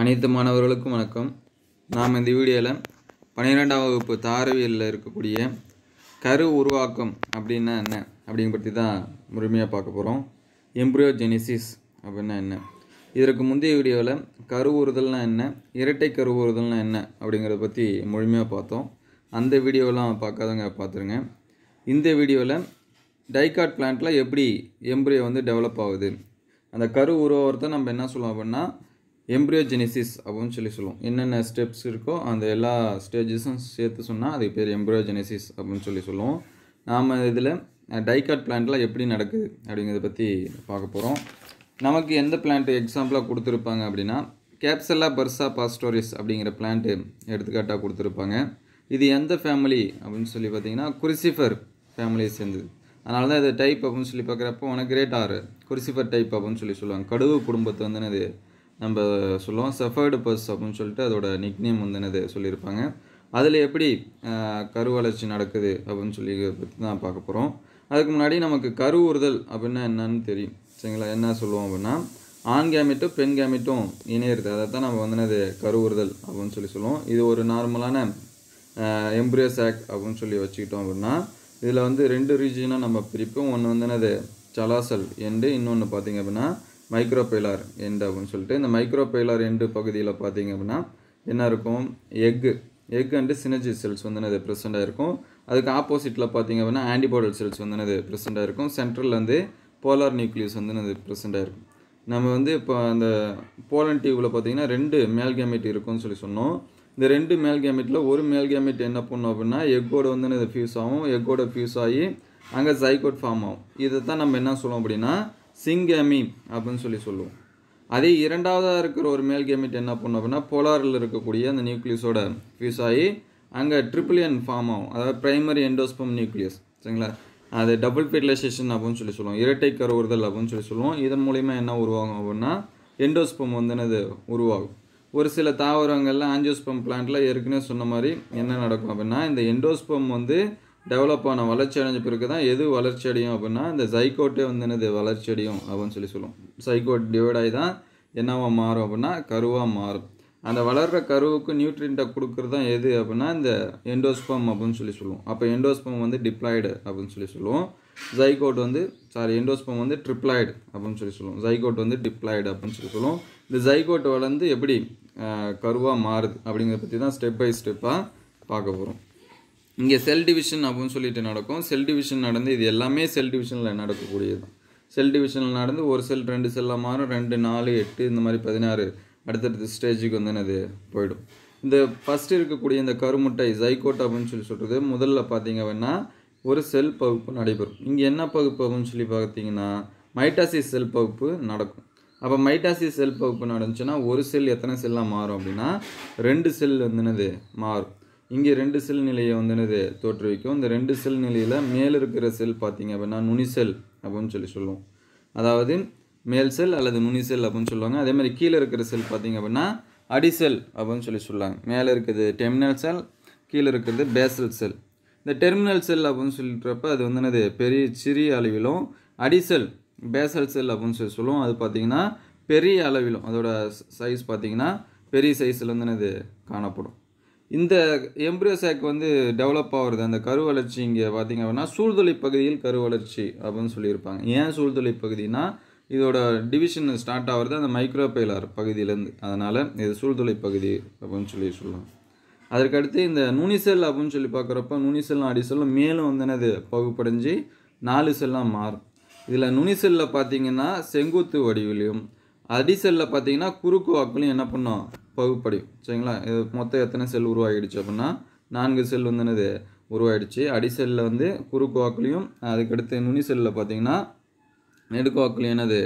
அனைத்து மாணவர்களுக்கும் வணக்கம் நாம் இந்த வீடியோவில் பன்னிரெண்டாம் வகுப்பு தாரவியலில் இருக்கக்கூடிய கரு உருவாக்கம் அப்படின்னா என்ன அப்படிங்க பற்றி தான் முழுமையாக பார்க்க போகிறோம் எம்ப்ரியோஜெனிசிஸ் அப்படின்னா என்ன இதற்கு முந்தைய வீடியோவில் கரு உறுதல்னால் என்ன இரட்டை கரு உறுதல்னால் என்ன அப்படிங்கிறத பற்றி முழுமையாக பார்த்தோம் அந்த வீடியோலாம் பார்க்காதவங்க பார்த்துருங்க இந்த வீடியோவில் டைகாட் பிளான்ட்டில் எப்படி எம்ப்ரியோ வந்து டெவலப் ஆகுது அந்த கரு உருவாகிறத நம்ம என்ன சொல்லுவோம் அப்படின்னா எம்ப்ரியோஜெனிசிஸ் அப்படின்னு சொல்லி சொல்லுவோம் என்னென்ன ஸ்டெப்ஸ் இருக்கோ அந்த எல்லா ஸ்டேஜஸும் சேர்த்து சொன்னால் அது பேர் எம்ப்ரியோஜெனிசிஸ் அப்படின்னு சொல்லி சொல்லுவோம் நாம் இதில் டைகாட் பிளான்ட்லாம் எப்படி நடக்குது அப்படிங்கிறத பற்றி பார்க்க போகிறோம் நமக்கு எந்த பிளான்ட்டு எக்ஸாம்பிளாக கொடுத்துருப்பாங்க அப்படின்னா கேப்சல்லா பர்சா பாஸ்டோரிஸ் அப்படிங்கிற பிளான்ட்டு எடுத்துக்காட்டாக கொடுத்துருப்பாங்க இது எந்த ஃபேமிலி அப்படின்னு சொல்லி பார்த்தீங்கன்னா குரிசிஃபர் ஃபேமிலியை சேர்ந்தது அதனால தான் இது டைப் அப்படின்னு சொல்லி பார்க்குறப்போ உனக்கு கிரேட் ஆறு குரிசிஃபர் டைப் அப்படின்னு சொல்லி சொல்லுவாங்க கடுகு குடும்பத்தை வந்து இது நம்ம சொல்லுவோம் சஃபர்டு பஸ் அப்படின்னு சொல்லிட்டு அதோட நிக்னேம் வந்து என்னது சொல்லியிருப்பாங்க அதில் எப்படி கரு வளர்ச்சி நடக்குது அப்படின்னு சொல்லி பற்றி தான் பார்க்க போகிறோம் அதுக்கு முன்னாடி நமக்கு கரு உறுதல் அப்படின்னா என்னன்னு தெரியும் சரிங்களா என்ன சொல்லுவோம் அப்படின்னா ஆண் கேமிட்டும் பெண் கேமிட்டும் இணையிறது அதை தான் நம்ம வந்து என்னது கரு உறுதல் அப்படின்னு சொல்லி சொல்லுவோம் இது ஒரு நார்மலான எம்ப்ரியஸ் ஆக்ட் அப்படின்னு சொல்லி வச்சுக்கிட்டோம் அப்படின்னா இதில் வந்து ரெண்டு ரீஜியனாக நம்ம பிரிப்போம் ஒன்று வந்து என்னது சலாசல் எண்டு இன்னொன்று பார்த்திங்க அப்படின்னா மைக்ரோபெய்லார் எண்ட் அப்படின்னு சொல்லிட்டு இந்த மைக்ரோபெய்லார் எண்டு பகுதியில் பார்த்தீங்க அப்படின்னா என்ன இருக்கும் egg egg and synergid cells வந்து அது ப்ரெசென்ட்டாக இருக்கும் அதுக்கு ஆப்போசிட்டில் பார்த்தீங்க அப்படின்னா ஆன்டிபாடல் செல்ஸ் வந்து அது ப்ரெசென்ட்டாக இருக்கும் சென்ட்ரலில் வந்து போலார் நியூக்ளியஸ் வந்து அது ப்ரெசென்ட்டாக இருக்கும் நம்ம வந்து இப்போ அந்த போலன் டியூவில் பார்த்தீங்கன்னா ரெண்டு மேல் இருக்கும்னு சொல்லி சொன்னோம் இந்த ரெண்டு மேல் ஒரு மேல் என்ன பண்ணும் அப்படின்னா எக்கோட வந்து அது ஃபியூஸ் ஆகும் எக்கோட ஃபியூஸ் ஆகி அங்கே ஜைகோட் ஃபார்ம் ஆகும் இதை தான் நம்ம என்ன சொல்லுவோம் அப்படின்னா சிங்கமி அப்படின்னு சொல்லி சொல்லுவோம் அதே இரண்டாவதாக இருக்கிற ஒரு மேல் கேமிட் என்ன பண்ணும் அப்படின்னா போலாரில் இருக்கக்கூடிய அந்த நியூக்ளியஸோட ஃபியூஸ் ஆகி அங்கே ட்ரிபிளியன் ஃபார்ம் ஆகும் அதாவது பிரைமரி எண்டோஸ்பம் நியூக்ளியஸ் சரிங்களா அது டபுள் ஃபெர்டிலைசேஷன் அப்படின்னு சொல்லி சொல்லுவோம் இரட்டை கருவுறுதல் அப்படின்னு சொல்லி சொல்லுவோம் இதன் மூலிமா என்ன உருவாகும் அப்படின்னா எண்டோஸ்பம் வந்து என்னது உருவாகும் ஒரு சில தாவரங்கள்லாம் ஆஞ்சியோஸ்பம் பிளான்ட்டில் ஏற்கனவே சொன்ன மாதிரி என்ன நடக்கும் அப்படின்னா இந்த எண்டோஸ்பம் வந்து டெவலப் ஆன வளர்ச்சி அடைஞ்ச பிறகு தான் எது வளர்ச்சி அடையும் அப்படின்னா இந்த சைகோட்டே வந்து என்னது வளர்ச்சி அடையும் அப்படின்னு சொல்லி சொல்லுவோம் சைகோட் டிவைட் ஆகி தான் என்னவாக மாறும் அப்படின்னா கருவாக மாறும் அந்த வளர்கிற கருவுக்கு நியூட்ரியண்ட்டை கொடுக்குறது தான் எது அப்படின்னா இந்த எண்டோஸ்பம் அப்படின்னு சொல்லி சொல்லுவோம் அப்போ எண்டோஸ்பம் வந்து டிப்ளாய்டு அப்படின்னு சொல்லி சொல்லுவோம் ஜைகோட் வந்து சாரி எண்டோஸ்பம் வந்து ட்ரிப்ளாய்டு அப்படின்னு சொல்லி சொல்லுவோம் ஜைகோட் வந்து டிப்ளாய்டு அப்படின்னு சொல்லி சொல்லுவோம் இந்த ஜைகோட் வளர்ந்து எப்படி கருவாக மாறுது அப்படிங்கிறத பற்றி தான் ஸ்டெப் பை ஸ்டெப்பாக பார்க்க போகிறோம் இங்கே செல் டிவிஷன் அப்படின்னு சொல்லிட்டு நடக்கும் செல் டிவிஷன் நடந்து இது எல்லாமே செல் டிவிஷனில் நடக்கக்கூடியது செல் டிவிஷனில் நடந்து ஒரு செல் ரெண்டு செல்லாக மாறும் ரெண்டு நாலு எட்டு இந்த மாதிரி பதினாறு அடுத்தடுத்த ஸ்டேஜுக்கு வந்து அது போயிடும் இந்த ஃபஸ்ட் இருக்கக்கூடிய இந்த கருமுட்டை ஜைகோட் அப்படின்னு சொல்லி சொல்கிறது முதல்ல பார்த்தீங்க அப்படின்னா ஒரு செல் பகுப்பு நடைபெறும் இங்கே என்ன பகுப்பு அப்படின்னு சொல்லி பார்த்தீங்கன்னா மைட்டாசிஸ் செல் பகுப்பு நடக்கும் அப்போ மைட்டாசிஸ் செல் பகுப்பு நடந்துச்சுன்னா ஒரு செல் எத்தனை செல்லாக மாறும் அப்படின்னா ரெண்டு செல் என்னது மாறும் இங்கே ரெண்டு செல் நிலையை வந்து என்னது தோற்றுவிக்கும் இந்த ரெண்டு செல் நிலையில் மேலே இருக்கிற செல் பார்த்தீங்க அப்படின்னா நுனிசெல் அப்படின்னு சொல்லி சொல்லுவோம் அதாவது மேல் செல் அல்லது நுனிசெல் அப்படின்னு சொல்லுவாங்க அதே மாதிரி கீழே இருக்கிற செல் பார்த்தீங்க அப்படின்னா அடிசெல் அப்படின்னு சொல்லி சொல்லுவாங்க மேலே இருக்கிறது டெர்மினல் செல் கீழே இருக்கிறது பேசல் செல் இந்த டெர்மினல் செல் அப்படின்னு சொல்லிட்டுறப்ப அது வந்து என்னது பெரிய சிறிய அளவிலும் அடிசெல் பேசல் செல் அப்படின்னு சொல்லி சொல்லுவோம் அது பார்த்திங்கன்னா பெரிய அளவிலும் அதோட சைஸ் பார்த்திங்கன்னா பெரிய சைஸில் வந்து என்னது காணப்படும் இந்த எம்ப்ரியோசாக் வந்து டெவலப் ஆகிறது அந்த கரு வளர்ச்சி இங்கே பார்த்திங்க அப்படின்னா சூழ்தொலை பகுதியில் கரு வளர்ச்சி அப்படின்னு சொல்லியிருப்பாங்க ஏன் சூழ்தொலை பகுதினா இதோட டிவிஷன் ஸ்டார்ட் ஆகிறது அந்த மைக்ரோபைலார் பகுதியிலேருந்து அதனால் இது சூழ்தொலை பகுதி அப்படின்னு சொல்லி சொல்லுவாங்க அதற்கடுத்து இந்த நுனிசெல் அப்படின்னு சொல்லி பார்க்குறப்ப நுனிசெல்லாம் அடிசெல்லும் மேலும் வந்து என்னது பகுப்படைஞ்சு நாலு செல்லாம் மாறும் இதில் நுனிசெல்லில் பார்த்தீங்கன்னா செங்குத்து வடிவிலையும் அடிசெல்லில் பார்த்தீங்கன்னா குறுக்கு வாக்குலையும் என்ன பண்ணோம் பகுப்படையும் சரிங்களா இது மொத்தம் எத்தனை செல் உருவாகிடுச்சு அப்படின்னா நான்கு செல் வந்து என்னது உருவாயிடுச்சு அடிசெல்லில் வந்து குறுக்குவாக்குலையும் அதுக்கடுத்து நுனி செல்லில் பார்த்தீங்கன்னா நெடுக்குவாக்குலையும் என்னது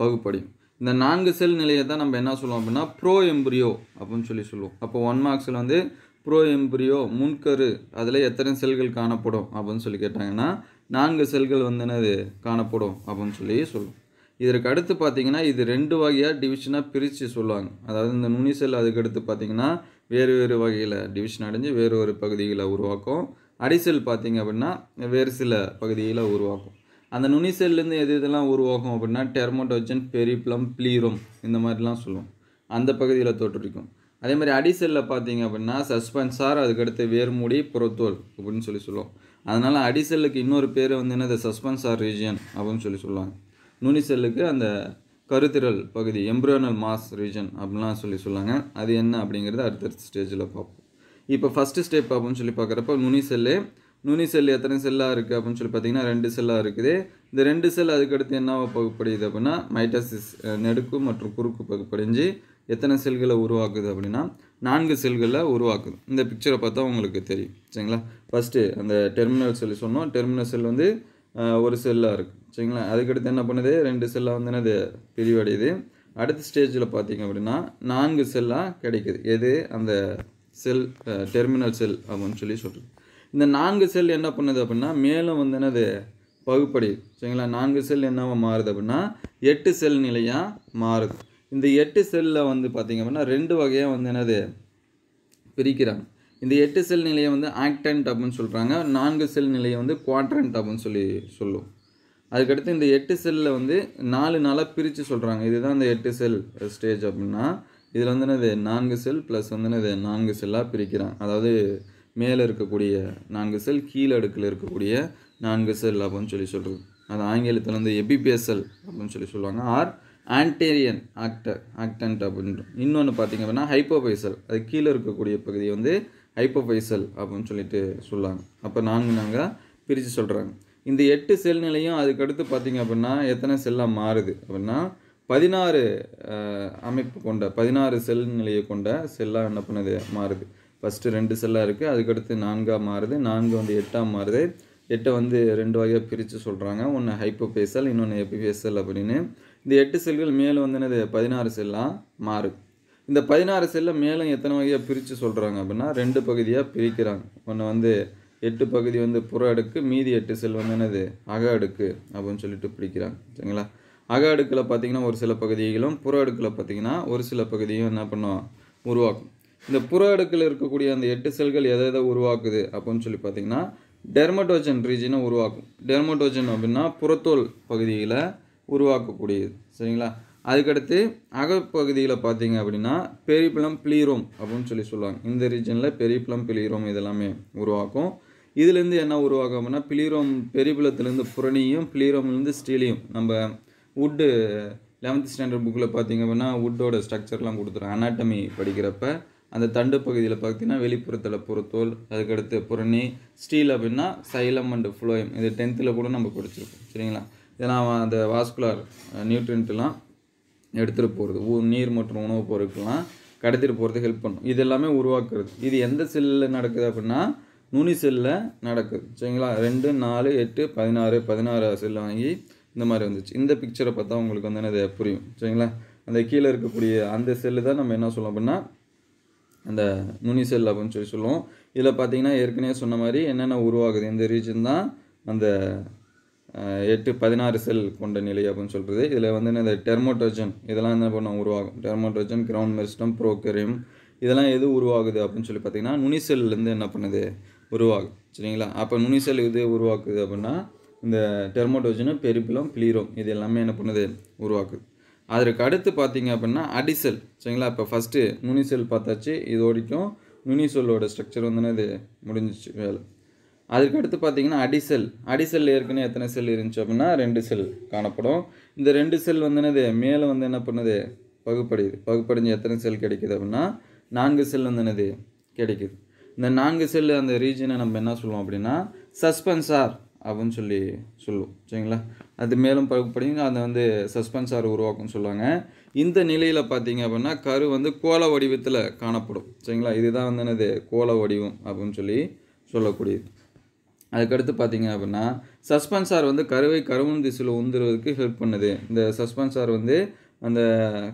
பகுப்படையும் இந்த நான்கு செல் நிலையை தான் நம்ம என்ன சொல்லுவோம் அப்படின்னா ப்ரோ எம்பிரியோ அப்படின்னு சொல்லி சொல்லுவோம் அப்போ ஒன் மார்க்ஸில் வந்து ப்ரோ எம்பிரியோ முன்கரு அதில் எத்தனை செல்கள் காணப்படும் அப்படின்னு சொல்லி கேட்டாங்கன்னா நான்கு செல்கள் வந்து என்னது காணப்படும் அப்படின்னு சொல்லி சொல்லுவோம் இதற்கு அடுத்து பார்த்தீங்கன்னா இது ரெண்டு வகையாக டிவிஷனாக பிரித்து சொல்லுவாங்க அதாவது இந்த அதுக்கு அதுக்கடுத்து பார்த்தீங்கன்னா வேறு வேறு வகையில் டிவிஷன் அடைஞ்சு வேறு ஒரு பகுதிகளை உருவாக்கும் அடிசல் பார்த்தீங்க அப்படின்னா வேறு சில பகுதிகளை உருவாக்கும் அந்த நுனிசல்லேருந்து எது இதெல்லாம் உருவாகும் அப்படின்னா டெர்மோடோஜன் பெரிப்ளம் பிளீரம் இந்த மாதிரிலாம் சொல்லுவோம் அந்த பகுதியில் தோற்றுவிக்கும் அதே மாதிரி அடிசெல்லில் பார்த்தீங்க அப்படின்னா சஸ்பென்சார் அதுக்கடுத்து வேர்மூடி புறத்தோல் அப்படின்னு சொல்லி சொல்லுவோம் அதனால் அடிசெல்லுக்கு இன்னொரு பேர் வந்து என்னது சஸ்பென்சார் ரீஜியன் அப்படின்னு சொல்லி சொல்லுவாங்க நுனிசெல்லுக்கு அந்த கருத்திரல் பகுதி எம்ப்ரோனல் மாஸ் ரீஜன் அப்படிலாம் சொல்லி சொல்லாங்க அது என்ன அப்படிங்கிறத அடுத்தடுத்த ஸ்டேஜில் பார்ப்போம் இப்போ ஃபஸ்ட்டு ஸ்டெப் அப்படின்னு சொல்லி பார்க்குறப்ப நுனி செல்லு நுனி செல் எத்தனை செல்லாக இருக்குது அப்படின்னு சொல்லி பார்த்தீங்கன்னா ரெண்டு செல்லாக இருக்குது இந்த ரெண்டு செல் அதுக்கடுத்து என்ன பகுப்படையுது அப்படின்னா மைட்டாசிஸ் நெடுக்கு மற்றும் குறுக்கு பகுப்படைஞ்சு எத்தனை செல்களை உருவாக்குது அப்படின்னா நான்கு செல்களை உருவாக்குது இந்த பிக்சரை பார்த்தா உங்களுக்கு தெரியும் சரிங்களா ஃபஸ்ட்டு அந்த டெர்மினல் செல் சொன்னோம் டெர்மினல் செல் வந்து ஒரு செல்லாக இருக்குது சரிங்களா அதுக்கடுத்து என்ன பண்ணுது ரெண்டு செல்லாக வந்து என்னது பிரிவடையுது அடுத்த ஸ்டேஜில் பார்த்தீங்க அப்படின்னா நான்கு செல்லாக கிடைக்குது எது அந்த செல் டெர்மினல் செல் அப்படின்னு சொல்லி சொல்கிறது இந்த நான்கு செல் என்ன பண்ணுது அப்படின்னா மேலும் வந்து என்னது பகுப்படி சரிங்களா நான்கு செல் என்னவோ மாறுது அப்படின்னா எட்டு செல் நிலையாக மாறுது இந்த எட்டு செல்லில் வந்து பார்த்திங்க அப்படின்னா ரெண்டு வகையாக வந்து என்னது பிரிக்கிறாங்க இந்த எட்டு செல் நிலையை வந்து ஆக்டன்ட் அப்படின்னு சொல்கிறாங்க நான்கு செல் நிலையை வந்து குவாட்ரண்ட் அப்படின்னு சொல்லி சொல்லும் அதுக்கடுத்து இந்த எட்டு செல்லில் வந்து நாலு நாளாக பிரித்து சொல்கிறாங்க இதுதான் இந்த எட்டு செல் ஸ்டேஜ் அப்படின்னா இதில் வந்து இது நான்கு செல் ப்ளஸ் வந்து இது நான்கு செல்லாக பிரிக்கிறாங்க அதாவது மேலே இருக்கக்கூடிய நான்கு செல் கீழே அடுக்கில் இருக்கக்கூடிய நான்கு செல் அப்படின்னு சொல்லி சொல்கிறது அது ஆங்கிலத்தில் வந்து எபிபிஎஸ்எல் அப்படின்னு சொல்லி சொல்லுவாங்க ஆர் ஆன்டேரியன் ஆக்டர் ஆக்டன்ட் அப்படின்ற இன்னொன்று பார்த்திங்க அப்படின்னா ஹைப்போபைசல் அது கீழே இருக்கக்கூடிய பகுதியை வந்து ஹைப்போபைசல் அப்படின்னு சொல்லிட்டு சொல்லுவாங்க அப்போ நான்கு நாங்கள் பிரித்து சொல்கிறாங்க இந்த எட்டு செல் நிலையும் அதுக்கடுத்து பார்த்திங்க அப்படின்னா எத்தனை செல்லாக மாறுது அப்படின்னா பதினாறு அமைப்பு கொண்ட பதினாறு செல் நிலையை கொண்ட செல்லாக என்ன பண்ணுது மாறுது ஃபஸ்ட்டு ரெண்டு செல்லாக இருக்குது அதுக்கடுத்து நான்காக மாறுது நான்கு வந்து எட்டாக மாறுது எட்டை வந்து ரெண்டு வகையாக பிரித்து சொல்கிறாங்க ஒன்று ஹைப்போபேசல் இன்னொன்று எபிபேசல் அப்படின்னு இந்த எட்டு செல்கள் மேலே வந்து என்னது பதினாறு செல்லாக மாறுது இந்த பதினாறு செல்ல மேலும் எத்தனை வகையாக பிரித்து சொல்கிறாங்க அப்படின்னா ரெண்டு பகுதியாக பிரிக்கிறாங்க ஒன்று வந்து எட்டு பகுதி வந்து புற அடுக்கு மீதி எட்டு செல் வந்து என்னது அக அடுக்கு அப்படின்னு சொல்லிட்டு பிரிக்கிறாங்க சரிங்களா அக அடுக்கில் பார்த்திங்கன்னா ஒரு சில பகுதிகளும் புற அடுக்கில் பார்த்திங்கன்னா ஒரு சில பகுதியும் என்ன பண்ணும் உருவாக்கும் இந்த புற அடுக்கில் இருக்கக்கூடிய அந்த எட்டு செல்கள் எதை எதை உருவாக்குது அப்படின்னு சொல்லி பார்த்திங்கன்னா டெர்மட்டோஜன் ரீஜனை உருவாக்கும் டெர்மட்டோஜன் அப்படின்னா புறத்தோல் பகுதியில் உருவாக்கக்கூடியது சரிங்களா அதுக்கடுத்து அகப்பகுதியில் பார்த்தீங்க அப்படின்னா பெரிப்பிளம் பிளீரோம் அப்படின்னு சொல்லி சொல்லுவாங்க இந்த ரீஜனில் பெரிப்பிளம் பிளீரோம் இதெல்லாமே உருவாக்கும் இதுலேருந்து என்ன உருவாகும் அப்படின்னா பிளீரோம் பெரிப்பிளத்துலேருந்து புரணியும் பிளீரோம்லேருந்து ஸ்டீலியும் நம்ம வுட்டு லெவன்த் ஸ்டாண்டர்ட் புக்கில் பார்த்தீங்க அப்படின்னா வுட்டோட ஸ்ட்ரக்சர்லாம் கொடுத்துரும் அனாட்டமி படிக்கிறப்ப அந்த தண்டு பகுதியில் பார்த்தீங்கன்னா வெளிப்புறத்தில் புறத்தோல் அதுக்கடுத்து புறணி ஸ்டீல் அப்படின்னா சைலம் அண்டு ஃப்ளோயம் இது டென்த்தில் கூட நம்ம படிச்சிருக்கோம் சரிங்களா இதெல்லாம் அந்த வாஸ்குலர் நியூட்ரியன்ட்லாம் எடுத்துகிட்டு போகிறது நீர் மற்றும் உணவுப் பொருட்கள்லாம் கடத்திட்டு போகிறது ஹெல்ப் பண்ணும் இது எல்லாமே உருவாக்குறது இது எந்த செல்லில் நடக்குது அப்படின்னா நுனி செல்லில் நடக்குது சரிங்களா ரெண்டு நாலு எட்டு பதினாறு பதினாறு செல்லு வாங்கி இந்த மாதிரி வந்துச்சு இந்த பிக்சரை பார்த்தா உங்களுக்கு வந்து என்ன புரியும் சரிங்களா அந்த கீழே இருக்கக்கூடிய அந்த செல்லு தான் நம்ம என்ன சொல்லலாம் அப்படின்னா அந்த நுனி செல் அப்படின்னு சொல்லி சொல்லுவோம் இதில் பார்த்தீங்கன்னா ஏற்கனவே சொன்ன மாதிரி என்னென்ன உருவாகுது இந்த ரீஜன் தான் அந்த எட்டு பதினாறு செல் கொண்ட நிலை அப்படின்னு சொல்கிறது இதில் வந்து இந்த டெர்மோட்ரஜன் இதெல்லாம் என்ன பண்ண உருவாகும் டெர்மோட்ரஜன் கிரவுண்ட் மெரிஸ்டம் ப்ரோக்கரியம் இதெல்லாம் எது உருவாகுது அப்படின்னு சொல்லி பார்த்தீங்கன்னா நுனிசெல்லேருந்து என்ன பண்ணுது உருவாகும் சரிங்களா அப்போ நுனிசெல் இது உருவாக்குது அப்படின்னா இந்த டெர்மோட்டோஜனு பெரிபிலம் பிளீரோம் இது எல்லாமே என்ன பண்ணுது உருவாக்குது அதற்கு அடுத்து பார்த்தீங்க அப்படின்னா அடிசெல் சரிங்களா இப்போ ஃபஸ்ட்டு நுனிசெல் பார்த்தாச்சு இதோடிக்கும் நுனிசெல்லோட ஸ்ட்ரக்சர் வந்து இது முடிஞ்சிச்சு வேலை அதுக்கடுத்து பார்த்தீங்கன்னா அடிசெல் அடிசெல் ஏற்கனவே எத்தனை செல் இருந்துச்சு அப்படின்னா ரெண்டு செல் காணப்படும் இந்த ரெண்டு செல் வந்து என்னது மேலே வந்து என்ன பண்ணுது பகுப்படையுது பகுப்படைஞ்சு எத்தனை செல் கிடைக்குது அப்படின்னா நான்கு செல் வந்து என்னது கிடைக்குது இந்த நான்கு செல் அந்த ரீஜனை நம்ம என்ன சொல்லுவோம் அப்படின்னா சஸ்பென்சார் அப்படின்னு சொல்லி சொல்லுவோம் சரிங்களா அது மேலும் பகுப்படையும் அதை வந்து சஸ்பென்சார் உருவாக்கும்னு சொல்லுவாங்க இந்த நிலையில் பார்த்தீங்க அப்படின்னா கரு வந்து கோல வடிவத்தில் காணப்படும் சரிங்களா இதுதான் வந்து என்னது கோல வடிவம் அப்படின்னு சொல்லி சொல்லக்கூடியது அதுக்கடுத்து பார்த்தீங்க அப்படின்னா சஸ்பென்சார் வந்து கருவை கருவன் திசுவில் உந்துருவதுக்கு ஹெல்ப் பண்ணுது இந்த சஸ்பென்சார் வந்து அந்த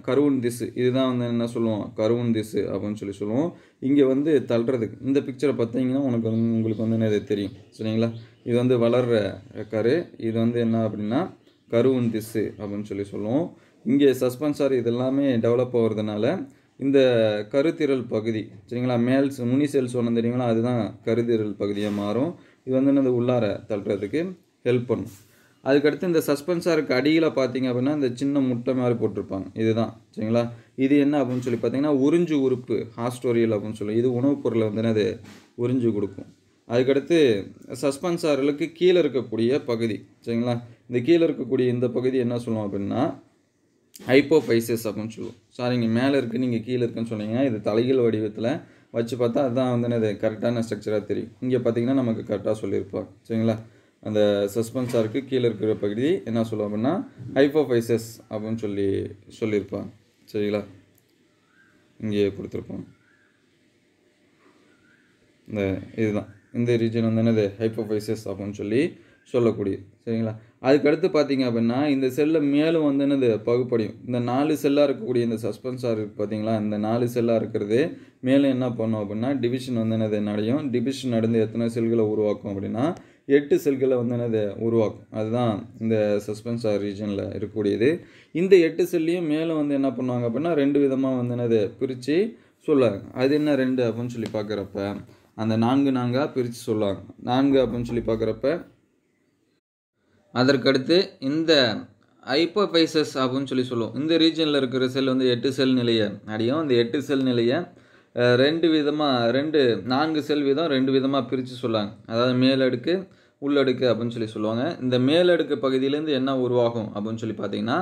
கருவுன் திசு இதுதான் வந்து என்ன சொல்லுவோம் கருவன் திசு அப்படின்னு சொல்லி சொல்லுவோம் இங்கே வந்து தள்ளுறதுக்கு இந்த பிக்சரை பார்த்தீங்கன்னா உனக்கு வந்து உங்களுக்கு வந்து என்ன தெரியும் சரிங்களா இது வந்து வளர்கிற கரு இது வந்து என்ன அப்படின்னா கருவுன் திசு அப்படின்னு சொல்லி சொல்லுவோம் இங்கே சஸ்பென்சார் இதெல்லாமே டெவலப் ஆகிறதுனால இந்த கருத்திரல் பகுதி சரிங்களா மேல் முனி செல் சொன்னோம் தெரியுங்களா அதுதான் கருத்திரல் பகுதியாக மாறும் இது வந்து என்னது உள்ளார தள்ளுறதுக்கு ஹெல்ப் பண்ணும் அதுக்கடுத்து இந்த சஸ்பென்சாருக்கு அடியில் பார்த்தீங்க அப்படின்னா இந்த சின்ன முட்டை மாதிரி போட்டிருப்பாங்க இதுதான் சரிங்களா இது என்ன அப்படின்னு சொல்லி பார்த்தீங்கன்னா உறிஞ்சு உறுப்பு ஹாஸ்டோரியல் அப்படின்னு சொல்லி இது உணவுப் பொருளை வந்து அது உறிஞ்சு கொடுக்கும் அதுக்கடுத்து சஸ்பென்சாரலுக்கு கீழே இருக்கக்கூடிய பகுதி சரிங்களா இந்த கீழே இருக்கக்கூடிய இந்த பகுதி என்ன சொல்லுவோம் அப்படின்னா ஹைப்போபைசஸ் அப்படின்னு சொல்லுவோம் சாரிங்க மேலே இருக்குது நீங்கள் கீழே இருக்குன்னு சொன்னீங்க இது தலைகீழ் வடிவத்தில் வச்சு பார்த்தா அதுதான் வந்து என்னது கரெக்டான ஸ்ட்ரக்சராக தெரியும் இங்கே பார்த்தீங்கன்னா நமக்கு கரெக்டாக சொல்லியிருப்பாங்க சரிங்களா அந்த சஸ்பென்ஸாக இருக்குது கீழே இருக்கிற பகுதி என்ன சொல்லுவோம் அப்படின்னா ஹைப்போபைசஸ் அப்படின்னு சொல்லி சொல்லியிருப்பாங்க சரிங்களா இங்கே கொடுத்துருப்போம் இந்த இதுதான் இந்த ரீஜன் வந்து என்னது ஹைப்போபைசஸ் அப்படின்னு சொல்லி சொல்லக்கூடியது சரிங்களா அதுக்கடுத்து பார்த்திங்க அப்படின்னா இந்த செல்லை மேலும் வந்து என்னது பகுப்படையும் இந்த நாலு செல்லாக இருக்கக்கூடிய இந்த சஸ்பென்ஸாக இருக்குது பார்த்தீங்களா இந்த நாலு செல்லாக இருக்கிறது மேலும் என்ன பண்ணும் அப்படின்னா டிவிஷன் வந்து என்னது நடையும் டிவிஷன் நடந்து எத்தனை செல்களை உருவாக்கும் அப்படின்னா எட்டு செல்களை வந்து என்னது உருவாக்கும் அதுதான் இந்த சஸ்பென்ஸார் ரீஜனில் இருக்கக்கூடியது இந்த எட்டு செல்லையும் மேலும் வந்து என்ன பண்ணுவாங்க அப்படின்னா ரெண்டு விதமாக வந்து என்னது பிரித்து சொல்லுவாங்க அது என்ன ரெண்டு அப்படின்னு சொல்லி பார்க்குறப்ப அந்த நான்கு நான்காக பிரித்து சொல்லுவாங்க நான்கு அப்படின்னு சொல்லி பார்க்குறப்ப அதற்கடுத்து இந்த ஐப்போபைசஸ் அப்படின்னு சொல்லி சொல்லுவோம் இந்த ரீஜனில் இருக்கிற செல் வந்து எட்டு செல் நிலையை அடியும் இந்த எட்டு செல் நிலையை ரெண்டு விதமாக ரெண்டு நான்கு செல் வீதம் ரெண்டு விதமாக பிரித்து சொல்லுவாங்க அதாவது மேலடுக்கு உள்ளடுக்கு அப்படின்னு சொல்லி சொல்லுவாங்க இந்த மேலடுக்கு பகுதியிலேருந்து என்ன உருவாகும் அப்படின்னு சொல்லி பார்த்தீங்கன்னா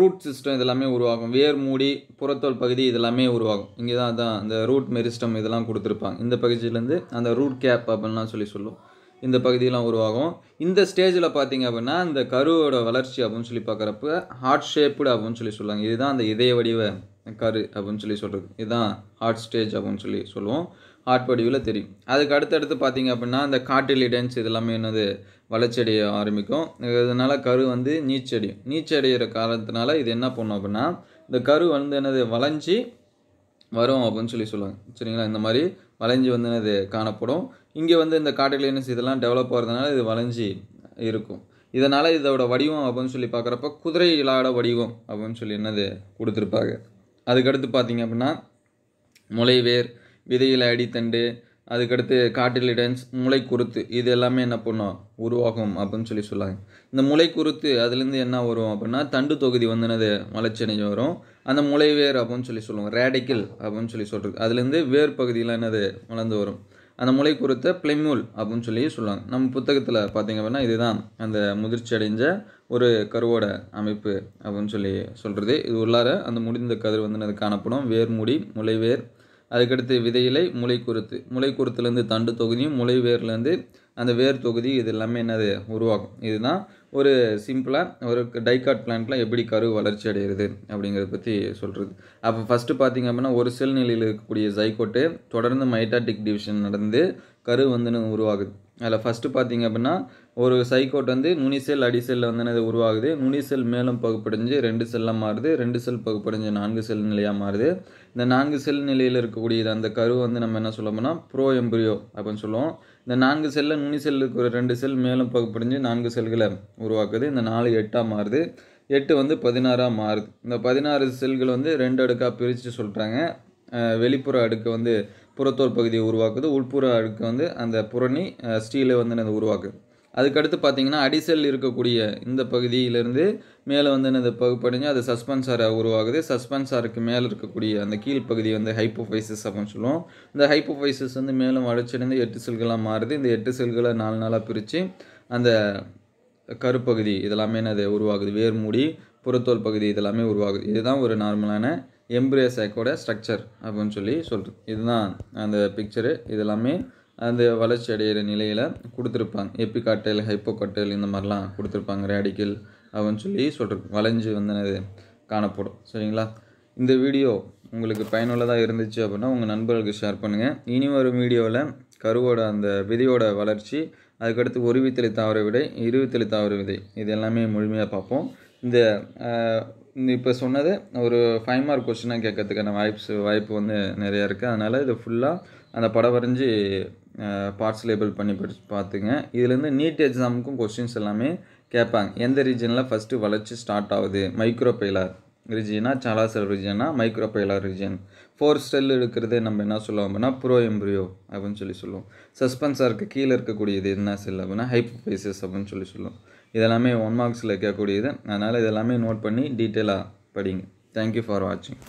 ரூட் சிஸ்டம் இதெல்லாமே உருவாகும் வேர் மூடி புறத்தோல் பகுதி இதெல்லாமே உருவாகும் இங்கே தான் அதான் அந்த ரூட் மெரிஸ்டம் இதெல்லாம் கொடுத்துருப்பாங்க இந்த பகுதியிலேருந்து அந்த ரூட் கேப் அப்படின்லாம் சொல்லி சொல்லுவோம் இந்த பகுதியெலாம் உருவாகும் இந்த ஸ்டேஜில் பார்த்தீங்க அப்படின்னா இந்த கருவோட வளர்ச்சி அப்படின்னு சொல்லி பார்க்குறப்ப ஹார்ட் ஷேப்டு அப்படின்னு சொல்லி சொல்லுவாங்க இதுதான் அந்த இதய வடிவ கரு அப்படின்னு சொல்லி சொல்கிறது இதுதான் ஹார்ட் ஸ்டேஜ் அப்படின்னு சொல்லி சொல்லுவோம் ஹார்ட் வடிவில் தெரியும் அதுக்கு அடுத்தடுத்து பார்த்தீங்க அப்படின்னா இந்த காட்டிலிடன்ஸ் இதெல்லாமே என்னது வளர்ச்சடைய ஆரம்பிக்கும் இதனால் கரு வந்து நீச்சடியும் நீச்சடைகிற காரணத்தினால இது என்ன பண்ணும் அப்படின்னா இந்த கரு வந்து என்னது வளைஞ்சி வரும் அப்படின்னு சொல்லி சொல்லுவாங்க சரிங்களா இந்த மாதிரி வளைஞ்சி வந்து என்னது காணப்படும் இங்கே வந்து இந்த காட்டிலினஸ் இதெல்லாம் டெவலப் ஆகிறதுனால இது வளைஞ்சி இருக்கும் இதனால் இதோட வடிவம் அப்படின்னு சொல்லி பார்க்குறப்ப குதிரை இலாட வடிவம் அப்படின்னு சொல்லி என்னது கொடுத்துருப்பாங்க அதுக்கடுத்து பார்த்தீங்க அப்படின்னா முளைவேர் விதையில் அடித்தண்டு அதுக்கடுத்து காட்டிலிடன்ஸ் முளை குருத்து இது எல்லாமே என்ன பண்ணும் உருவாகும் அப்படின்னு சொல்லி சொல்லாங்க இந்த முளை குருத்து அதுலேருந்து என்ன வரும் அப்படின்னா தண்டு தொகுதி வந்து என்னது மலச்சடைஞ்சு வரும் அந்த முளை வேர் அப்படின்னு சொல்லி சொல்லுவோம் ரேடிக்கல் அப்படின்னு சொல்லி சொல்கிறது அதுலேருந்து வேர் பகுதியில் என்னது வளர்ந்து வரும் அந்த முளை குறித்த பிளெமியூல் அப்படின்னு சொல்லி சொல்லுவாங்க நம்ம புத்தகத்தில் பார்த்திங்க அப்படின்னா இதுதான் அந்த முதிர்ச்சி அடைஞ்ச ஒரு கருவோட அமைப்பு அப்படின்னு சொல்லி சொல்கிறது இது உள்ளார அந்த முடிந்த கதிர் வந்து அது காணப்படும் வேர்முடி முளைவேர் அதுக்கடுத்து விதையிலை முளை குறுத்து முளை குறுத்துலேருந்து தண்டு தொகுதியும் முளைவேர்லேருந்து அந்த வேர் தொகுதி இது எல்லாமே என்னது உருவாகும் இதுதான் ஒரு சிம்பிளாக ஒரு டைகாட் பிளான்ட்லாம் எப்படி கரு வளர்ச்சி அடைகிறது அப்படிங்கிறத பற்றி சொல்கிறது அப்போ ஃபஸ்ட்டு பார்த்திங்க அப்படின்னா ஒரு செல் நிலையில் இருக்கக்கூடிய ஜைகோட்டு தொடர்ந்து மைட்டாட்டிக் டிவிஷன் நடந்து கரு வந்து உருவாகுது அதில் ஃபஸ்ட்டு பார்த்திங்க அப்படின்னா ஒரு சைகோட் வந்து நுனிசெல் அடிசெல்ல வந்து அது உருவாகுது நுனிசெல் மேலும் பகுப்படைஞ்சு ரெண்டு செல்லாக மாறுது ரெண்டு செல் பகுப்படைஞ்சு நான்கு செல் நிலையாக மாறுது இந்த நான்கு செல் நிலையில் இருக்கக்கூடிய அந்த கரு வந்து நம்ம என்ன சொல்ல ப்ரோ எம்பிரியோ அப்படின்னு சொல்லுவோம் இந்த நான்கு செல்லை நுனி செல்லுக்கு ஒரு ரெண்டு செல் மேலும் பகுப்படைஞ்சு நான்கு செல்களை உருவாக்குது இந்த நாலு எட்டாக மாறுது எட்டு வந்து பதினாறாக மாறுது இந்த பதினாறு செல்கள் வந்து ரெண்டு அடுக்காக பிரித்து சொல்கிறாங்க வெளிப்புற அடுக்கு வந்து புறத்தோர் பகுதியை உருவாக்குது உள்புற அடுக்கு வந்து அந்த புறணி ஸ்டீலை வந்து அது உருவாக்குது அதுக்கடுத்து பார்த்தீங்கன்னா அடிசல் இருக்கக்கூடிய இந்த பகுதியிலிருந்து மேலே வந்து இந்த பகுப்படைஞ்சு அது சஸ்பென்சாராக உருவாகுது சஸ்பென்சாருக்கு மேலே இருக்கக்கூடிய அந்த கீழ்ப்பகுதி வந்து ஹைப்போஃபைசஸ் அப்படின்னு சொல்லுவோம் இந்த ஹைப்போஃபைசஸ் வந்து மேலும் வளர்ச்சியடைந்து எட்டு செல்களாக மாறுது இந்த எட்டு செல்களை நாலு நாளாக பிரித்து அந்த கருப்பகுதி இதெல்லாமே என்னது உருவாகுது வேர்மூடி புறத்தோல் பகுதி இதெல்லாமே உருவாகுது இதுதான் ஒரு நார்மலான எம்பிரியசேக்கோட ஸ்ட்ரக்சர் அப்படின்னு சொல்லி சொல்கிறது இதுதான் அந்த பிக்சரு இதெல்லாமே அந்த வளர்ச்சி அடைகிற நிலையில் கொடுத்துருப்பாங்க எப்பிகாட்டல் ஹைப்போகாட்டல் இந்த மாதிரிலாம் கொடுத்துருப்பாங்க ரேடிக்கல் அப்படின்னு சொல்லி சொல்கிறேன் வளைஞ்சு வந்து காணப்படும் சரிங்களா இந்த வீடியோ உங்களுக்கு பயனுள்ளதாக இருந்துச்சு அப்படின்னா உங்கள் நண்பர்களுக்கு ஷேர் பண்ணுங்கள் இனி வரும் வீடியோவில் கருவோட அந்த விதையோட வளர்ச்சி அதுக்கடுத்து ஒரு வித்தலை தாவர விதை இருவித்தலை தாவர விதை இது எல்லாமே முழுமையாக பார்ப்போம் இந்த இப்போ சொன்னது ஒரு ஃபைவ் மார்க் கொஸ்டினாக கேட்கறதுக்கான வாய்ப்ஸ் வாய்ப்பு வந்து நிறையா இருக்குது அதனால் இது ஃபுல்லாக அந்த படம் வரைஞ்சி பார்ட்ஸ் லேபிள் பண்ணி படிச்சு பார்த்துங்க இதுலேருந்து நீட் எக்ஸாமுக்கும் கொஸ்டின்ஸ் எல்லாமே கேட்பாங்க எந்த ரீஜனில் ஃபஸ்ட்டு வளர்ச்சி ஸ்டார்ட் ஆகுது மைக்ரோ பெயிலார் ரிஜியனா சலாசல் ரிஜியனா மைக்ரோ பெயிலார் ரிஜியன் ஃபோர் ஸ்டெல் இருக்கிறது நம்ம என்ன சொல்லுவோம் அப்படின்னா ப்ரோ எம்ப்ரியோ அப்படின்னு சொல்லி சொல்லுவோம் சஸ்பென்ஸாக இருக்க கீழே இருக்கக்கூடியது என்ன செல் அப்படின்னா ஹைப்போபைசஸ் அப்படின்னு சொல்லி சொல்லுவோம் இதெல்லாமே ஒன் மார்க்ஸில் கேட்கக்கூடியது அதனால் இதெல்லாமே நோட் பண்ணி டீட்டெயிலாக படிங்க தேங்க்யூ ஃபார் வாட்சிங்